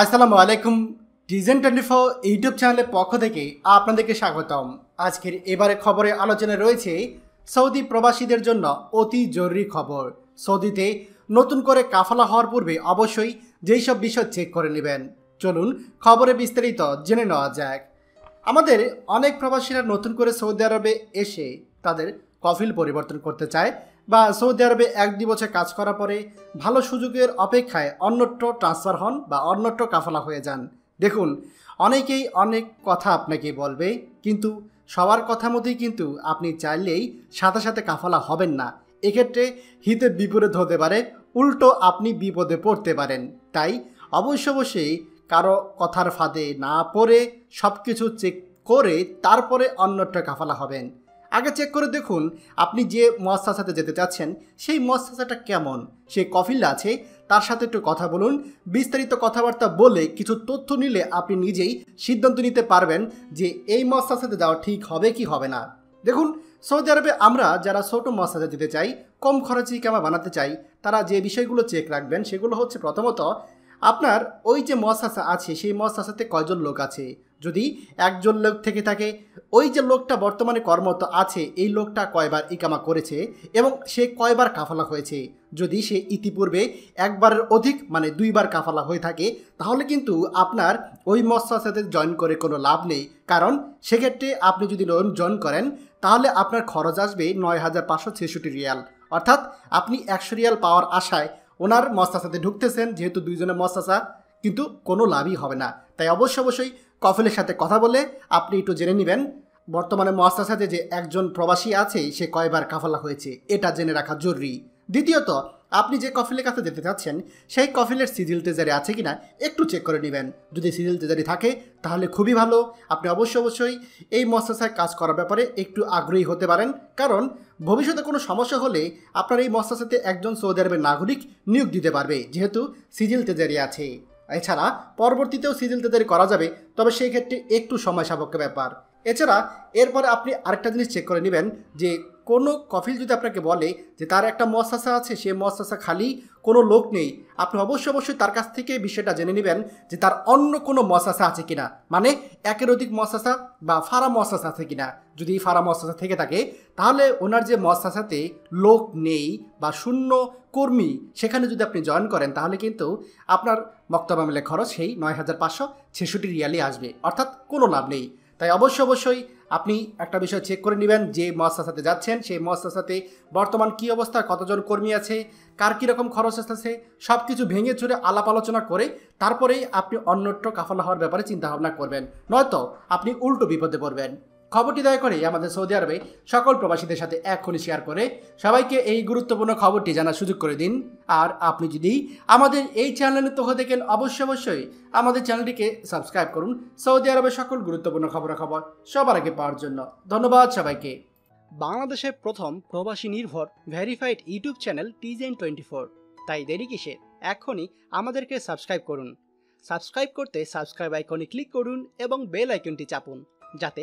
আসসালামু আলাইকুম ডিজেন twenty four YouTube চ্যানেলের পক্ষ থেকে আপনাদেরকে স্বাগতম আজকের এবারে খবরে আলোচনা রয়েছে সৌদি প্রবাসীদের জন্য অতি জরুরি খবর সৌদিতে নতুন করে কাফলা হওয়ার পূর্বে অবশ্যই যেই সব বিষয় চেক করে নেবেন চলুন খবরে বিস্তারিত জেনে নেওয়া যাক আমাদের অনেক প্রবাসীরা নতুন করে সৌদি আরবে এসে তাদের কফিল পরিবর্তন করতে চায় বা সৌদি আরবে এক দুই বছর কাজ করার পরে ভালো সুযোগের অপেক্ষায় অন্যত্র ট্রান্সফার হন বা অন্যত্র কাফলা হয়ে যান দেখুন অনেকেই অনেক কথা আপনাকে বলবে কিন্তু সবার কথা মতোই কিন্তু আপনি চাইলেই সাথে সাথে কাফলা হবেন না এক্ষেত্রে হিতে বিপরীত হতে পারে উল্টো আপনি বিপদে পড়তে পারেন তাই অবশ্য অবশ্যই কারো কথার ফাঁদে না পড়ে সব কিছু চেক করে তারপরে অন্যটা কাফালা হবেন আগে চেক করে দেখুন আপনি যে সাথে যেতে চাচ্ছেন সেই মহাসাসাটা কেমন সে কফিল্ড আছে তার সাথে একটু কথা বলুন বিস্তারিত কথাবার্তা বলে কিছু তথ্য নিলে আপনি নিজেই সিদ্ধান্ত নিতে পারবেন যে এই সাথে যাওয়া ঠিক হবে কি হবে না দেখুন সৌদি আরবে আমরা যারা ছোট মশলা যেতে চাই কম খরচে কেমন বানাতে চাই তারা যে বিষয়গুলো চেক রাখবেন সেগুলো হচ্ছে প্রথমত আপনার ওই যে মশাসা আছে সেই মশাসাতে কয়জন লোক আছে যদি একজন লোক থেকে থাকে ওই যে লোকটা বর্তমানে কর্মরত আছে এই লোকটা কয়বার ইকামা করেছে এবং সে কয়বার কাফালা হয়েছে যদি সে ইতিপূর্বে একবারের অধিক মানে দুইবার কাফালা হয়ে থাকে তাহলে কিন্তু আপনার ওই মৎসাসাতে জয়েন করে কোনো লাভ নেই কারণ সেক্ষেত্রে আপনি যদি লোন জয়েন করেন তাহলে আপনার খরচ আসবে নয় হাজার পাঁচশো ছেষট্টি রিয়াল অর্থাৎ আপনি একশো রিয়াল পাওয়ার আশায় ওনার মস্তাসাতে ঢুকতেছেন যেহেতু দুইজনের মস্তাসা কিন্তু কোনো লাভই হবে না তাই অবশ্য অবশ্যই কফিলের সাথে কথা বলে আপনি একটু জেনে নেবেন বর্তমানে মস্তাসাতে যে একজন প্রবাসী আছে সে কয়বার কাফালা হয়েছে এটা জেনে রাখা জরুরি দ্বিতীয়ত আপনি যে কফিলের কাছে যেতে চাচ্ছেন সেই কফিলের সিজিল তেজারি আছে কিনা একটু চেক করে নেবেন যদি সিজিল তেজারি থাকে তাহলে খুবই ভালো আপনি অবশ্যই অবশ্যই এই মস্তাসায় কাজ করার ব্যাপারে একটু আগ্রহী হতে পারেন কারণ ভবিষ্যতে কোনো সমস্যা হলে আপনার এই মস্তাসাতে একজন সৌদি আরবের নাগরিক নিয়োগ দিতে পারবে যেহেতু সিজিল তেজারি আছে এছাড়া পরবর্তীতেও সিজিল তেজারি করা যাবে তবে সেই ক্ষেত্রে একটু সময় সাপেক্ষ ব্যাপার এছাড়া এরপরে আপনি আরেকটা জিনিস চেক করে নেবেন যে কোনো কফিল যদি আপনাকে বলে যে তার একটা মস্তাসা আছে সে মস্তাসা খালি কোনো লোক নেই আপনি অবশ্যই অবশ্যই তার কাছ থেকে বিষয়টা জেনে নেবেন যে তার অন্য কোনো মস্তাসা আছে কিনা মানে একের অধিক মশাশা বা ফারা মস্তাসা আছে কিনা যদি ফারা মস্তাসা থেকে থাকে তাহলে ওনার যে মস্তাসাতে লোক নেই বা শূন্য কর্মী সেখানে যদি আপনি জয়েন করেন তাহলে কিন্তু আপনার মক্তবামিলের খরচ সেই নয় হাজার পাঁচশো ছেষট্টি রিয়ালি আসবে অর্থাৎ কোনো লাভ নেই তাই অবশ্য অবশ্যই আপনি একটা বিষয় চেক করে নেবেন যে সাথে যাচ্ছেন সেই সাথে বর্তমান কী অবস্থা কতজন কর্মী আছে কার কীরকম খরচ আসতেছে সব কিছু ভেঙে চুরে আলাপ আলোচনা করে তারপরেই আপনি অন্যত্র কাফলা হওয়ার ব্যাপারে চিন্তা ভাবনা করবেন নয়তো আপনি উল্টো বিপদে পড়বেন খবরটি দয়া করে আমাদের সৌদি আরবে সকল প্রবাসীদের সাথে এখনই শেয়ার করে সবাইকে এই গুরুত্বপূর্ণ খবরটি জানার সুযোগ করে দিন আর আপনি যদি আমাদের এই চ্যানেলে তথ্য দেখেন অবশ্যই অবশ্যই আমাদের চ্যানেলটিকে সাবস্ক্রাইব করুন সৌদি আরবে সকল গুরুত্বপূর্ণ খবরাখবর সবার আগে পাওয়ার জন্য ধন্যবাদ সবাইকে বাংলাদেশের প্রথম প্রবাসী নির্ভর ভেরিফাইড ইউটিউব চ্যানেল টিজেন টোয়েন্টি ফোর তাই দেরি কিসে এখনই আমাদেরকে সাবস্ক্রাইব করুন সাবস্ক্রাইব করতে সাবস্ক্রাইব আইকনে ক্লিক করুন এবং বেল আইকনটি চাপুন যাতে